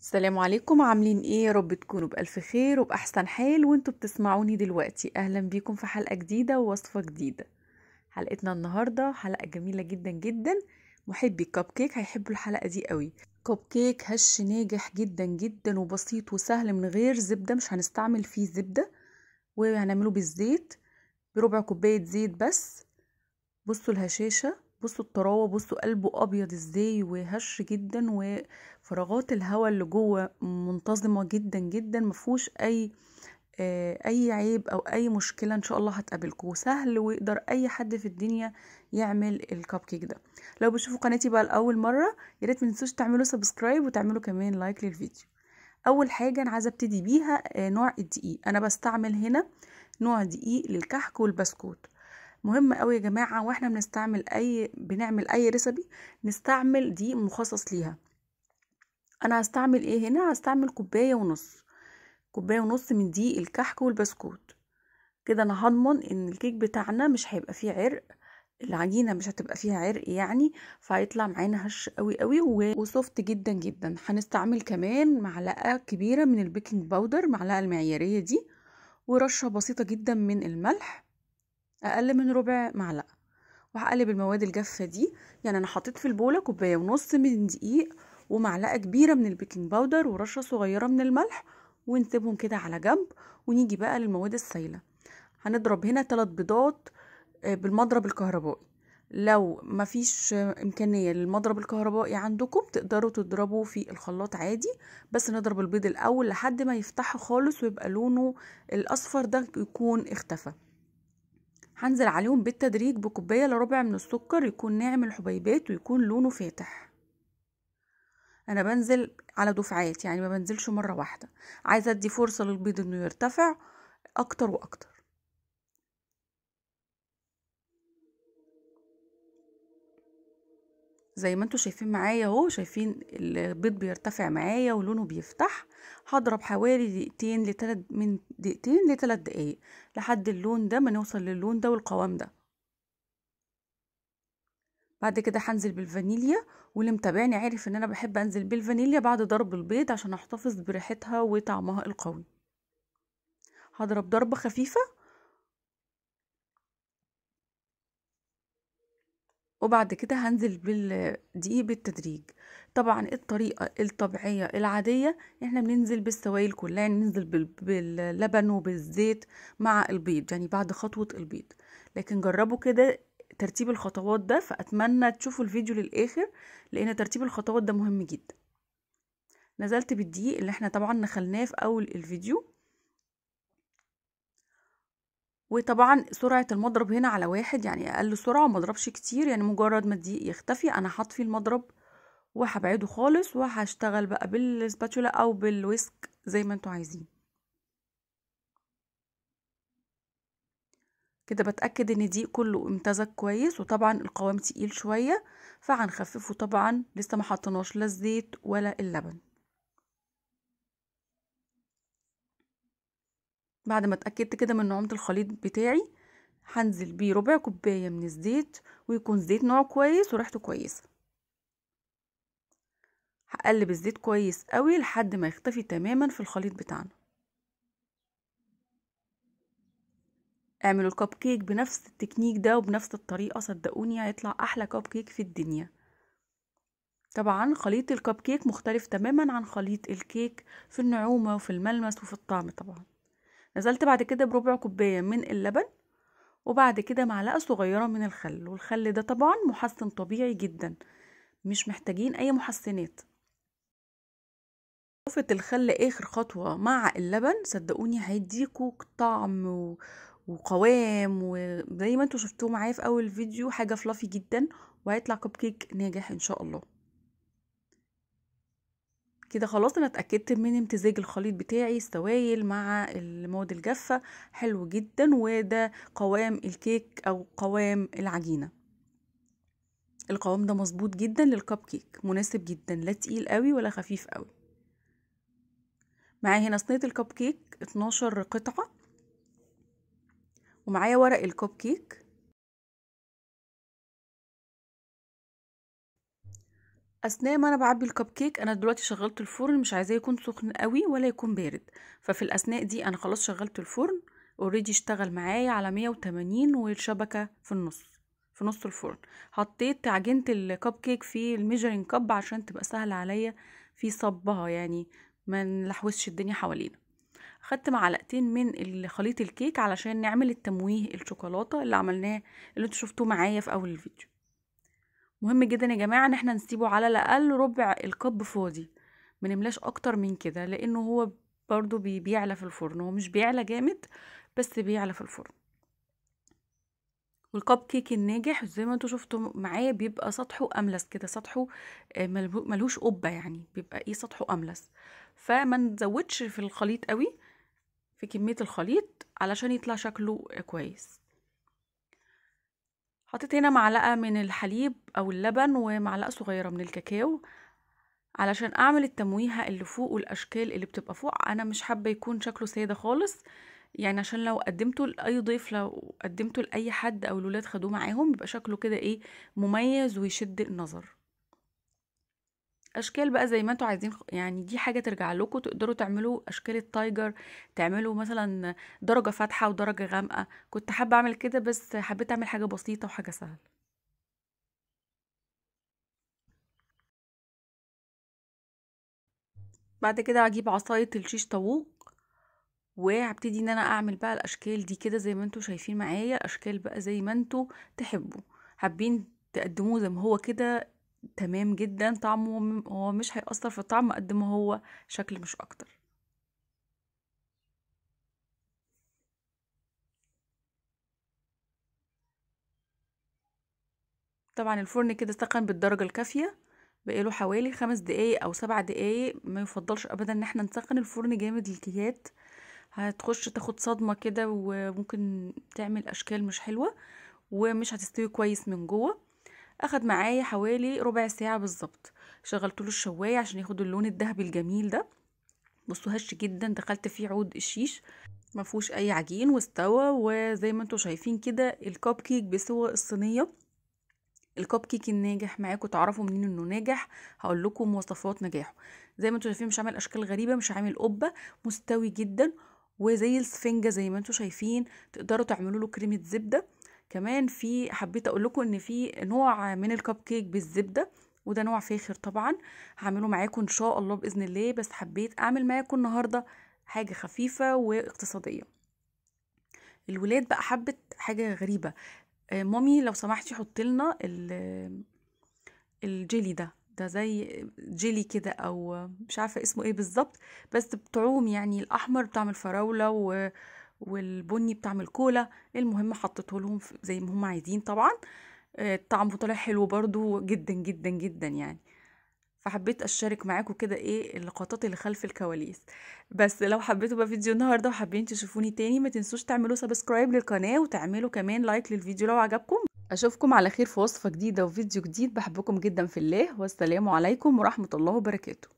السلام عليكم عاملين ايه يا رب تكونوا بالف خير وباحسن حال وانتوا بتسمعوني دلوقتي اهلا بيكم في حلقه جديده ووصفه جديده حلقتنا النهارده حلقه جميله جدا جدا محبي الكب كيك هيحبوا الحلقه دي قوي كب كيك هش ناجح جدا جدا وبسيط وسهل من غير زبده مش هنستعمل فيه زبده وهنعمله بالزيت بربع كوبايه زيت بس بصوا الهشاشه بصوا الطراوه بصوا قلبه ابيض ازاي وهش جدا وفراغات الهواء اللي جوه منتظمه جدا جدا مفهوش اي آه، اي عيب او اي مشكله ان شاء الله هتقابلكم سهل ويقدر اي حد في الدنيا يعمل الكب كيك ده لو بتشوفوا قناتي بقى لاول مره يا ريت ما تنسوش تعملوا سبسكرايب وتعملوا كمان لايك للفيديو اول حاجه انا عايزه ابتدي بيها آه، نوع الدقيق انا بستعمل هنا نوع دقيق للكحك والبسكوت مهم قوي يا جماعه واحنا بنستعمل اي بنعمل اي ريسبي نستعمل دي مخصص ليها انا هستعمل ايه هنا هستعمل كوبايه ونص كوبايه ونص من دي الكحك والبسكوت كده انا هضمن ان الكيك بتاعنا مش هيبقى فيه عرق العجينه مش هتبقى فيها عرق يعني فهيطلع معانا هش قوي قوي وسوفت جدا جدا هنستعمل كمان معلقه كبيره من البيكنج باودر معلقه المعياريه دي ورشه بسيطه جدا من الملح اقل من ربع معلقه وهقلب المواد الجافه دي يعني انا حطيت في البوله كوبايه ونص من دقيق ومعلقه كبيره من البيكنج باودر ورشه صغيره من الملح ونسيبهم كده على جنب ونيجي بقى للمواد السايله هنضرب هنا ثلاث بيضات آه، بالمضرب الكهربائي لو مفيش إمكانية للمضرب الكهربائي عندكم تقدروا تضربوا في الخلاط عادي بس نضرب البيض الأول لحد ما يفتح خالص ويبقى لونه الأصفر ده يكون اختفى هنزل عليهم بالتدريج بكوباية لربع من السكر يكون ناعم الحبيبات ويكون لونه فاتح انا بنزل على دفعات يعني ما بنزلش مرة واحدة عايزة ادي فرصة للبيض انه يرتفع اكتر واكتر زي ما انتوا شايفين معايا اهو شايفين البيض بيرتفع معايا ولونه بيفتح هضرب حوالي دقيقتين لتلات من دقيقتين لتلات دقايق لحد اللون ده ما نوصل للون ده والقوام ده بعد كده هنزل بالفانيليا واللي متابعني عارف ان انا بحب انزل بالفانيليا بعد ضرب البيض عشان احتفظ بريحتها وطعمها القوي هضرب ضربه خفيفه وبعد كده هنزل بالدقيق بالتدريج طبعا الطريقة الطبيعية العادية احنا بننزل بالسوائل كلها يعني ننزل باللبن وبالزيت مع البيض يعني بعد خطوة البيض لكن جربوا كده ترتيب الخطوات ده فأتمنى تشوفوا الفيديو للآخر لأن ترتيب الخطوات ده مهم جدا نزلت بالدقيق اللي احنا طبعا نخلناه في أول الفيديو وطبعا سرعة المضرب هنا على واحد يعني أقل سرعة ومضربش كتير يعني مجرد ما الدقيق يختفي أنا هطفي المضرب وهبعده خالص وهشتغل بقى بالسباتولا أو بالويسك زي ما انتوا عايزين كده بتأكد ان دي كله امتزج كويس وطبعا القوام تقيل شوية فهنخففه طبعا لسه ما حطناش لا الزيت ولا اللبن بعد ما اتأكدت كده من نعومة الخليط بتاعي هنزل بيه ربع كوباية من الزيت ويكون زيت نوع كويس وريحته كويسة هقلب الزيت كويس قوي لحد ما يختفي تماما في الخليط بتاعنا اعملوا الكب كيك بنفس التكنيك ده وبنفس الطريقة صدقوني هيطلع احلى كب كيك في الدنيا طبعا خليط الكب كيك مختلف تماما عن خليط الكيك في النعومة وفي الملمس وفي الطعم طبعا نزلت بعد كده بربع كوباية من اللبن وبعد كده معلقة صغيرة من الخل والخل ده طبعا محسن طبيعي جدا مش محتاجين أي محسنات إضافة الخل آخر خطوة مع اللبن صدقوني هيديكوا طعم و... وقوام وزي ما انتوا شفتوه معايا في أول فيديو حاجة فلافي جدا وهيطلع كب كيك ناجح إن شاء الله كده خلاص انا اتاكدت من امتزاج الخليط بتاعي السوائل مع المواد الجافه حلو جدا وده قوام الكيك او قوام العجينه القوام ده مظبوط جدا للكب كيك مناسب جدا لا تقيل قوي ولا خفيف قوي معايا هنا صينيه الكب كيك 12 قطعه ومعايا ورق الكب كيك اثناء ما انا بعبي الكب كيك انا دلوقتي شغلت الفرن مش عايزاه يكون سخن قوي ولا يكون بارد ففي الاثناء دي انا خلاص شغلت الفرن اوريدي اشتغل معايا على 180 والشبكه في النص في نص الفرن حطيت عجينه الكب كيك في الميجرين كب عشان تبقى سهله عليا في صبها يعني ما نلحوسش الدنيا حوالينا خدت معلقتين من خليط الكيك علشان نعمل التمويه الشوكولاته اللي عملناه اللي انتوا شفتوه معايا في اول الفيديو مهم جدا يا جماعه ان احنا نسيبه على الاقل ربع الكب فاضي ما نملاش اكتر من كده لانه هو برضو بيعلى في الفرن هو مش بيعلى جامد بس بيعلى في الفرن والكب كيك الناجح زي ما انتوا شفتوا معايا بيبقى سطحه املس كده سطحه آه، ملهوش قبه يعني بيبقى ايه سطحه املس فما نزودش في الخليط قوي في كميه الخليط علشان يطلع شكله كويس حطيت هنا معلقة من الحليب أو اللبن ومعلقة صغيرة من الكاكاو علشان أعمل التمويهة اللي فوق والأشكال اللي بتبقى فوق أنا مش حابة يكون شكله سادة خالص يعني عشان لو قدمته لأي ضيف لو قدمته لأي حد أو الولاد خدوه معاهم بيبقى شكله كده إيه مميز ويشد النظر اشكال بقى زي ما انتوا عايزين يعني دي حاجه ترجع لكم تقدروا تعملوا اشكال التايجر تعملوا مثلا درجه فاتحه ودرجه غامقه كنت حابه اعمل كده بس حبيت اعمل حاجه بسيطه وحاجه سهله بعد كده هجيب عصايه الشيش طاووق وهبتدي ان انا اعمل بقى الاشكال دي كده زي ما انتوا شايفين معايا اشكال بقى زي ما انتوا تحبوا حابين تقدموه زي ما هو كده تمام جدا طعمه هو مش هيأثر في الطعم قد ما هو شكل مش اكتر طبعا الفرن كده سخن بالدرجة الكافية له حوالي خمس دقايق او سبع دقايق ما يفضلش ابدا ان احنا نسخن الفرن جامد الكيات هتخش تاخد صدمة كده وممكن تعمل اشكال مش حلوة ومش هتستوي كويس من جوه أخد معايا حوالي ربع ساعة بالظبط شغلت له الشواية عشان ياخد اللون الذهبي الجميل ده بصوا هش جدا دخلت فيه عود الشيش ما فيهوش اي عجين واستوى وزي ما انتم شايفين كده الكب كيك بسوى الصينيه الكب كيك الناجح معاكم تعرفوا منين انه ناجح هقول لكم مواصفات نجاحه زي ما انتم شايفين مش عامل اشكال غريبه مش عامل قبه مستوي جدا وزي السفنجه زي ما انتم شايفين تقدروا تعملوا له كريمه زبده كمان في حبيت اقول لكم ان في نوع من الكب كيك بالزبده وده نوع فاخر طبعا هعمله معاكم ان شاء الله باذن الله بس حبيت اعمل معاكم النهارده حاجه خفيفه واقتصاديه الولاد بقى حبت حاجه غريبه آه، مامي لو سمحتي حطي لنا الجيلي ده ده زي جيلي كده او مش عارفه اسمه ايه بالظبط بس بتعوم يعني الاحمر بتعمل فراوله و والبني بتعمل كولا المهم حطيته لهم زي ما هم عايزين طبعا آه، طعمه طلع حلو برضو جدا جدا جدا يعني فحبيت اشارك معاكم كده ايه اللقطات اللي خلف الكواليس بس لو حبيتوا بقى فيديو النهارده وحابين تشوفوني تاني ما تنسوش تعملوا سبسكرايب للقناه وتعملوا كمان لايك للفيديو لو عجبكم اشوفكم على خير في وصفه جديده وفيديو جديد بحبكم جدا في الله والسلام عليكم ورحمه الله وبركاته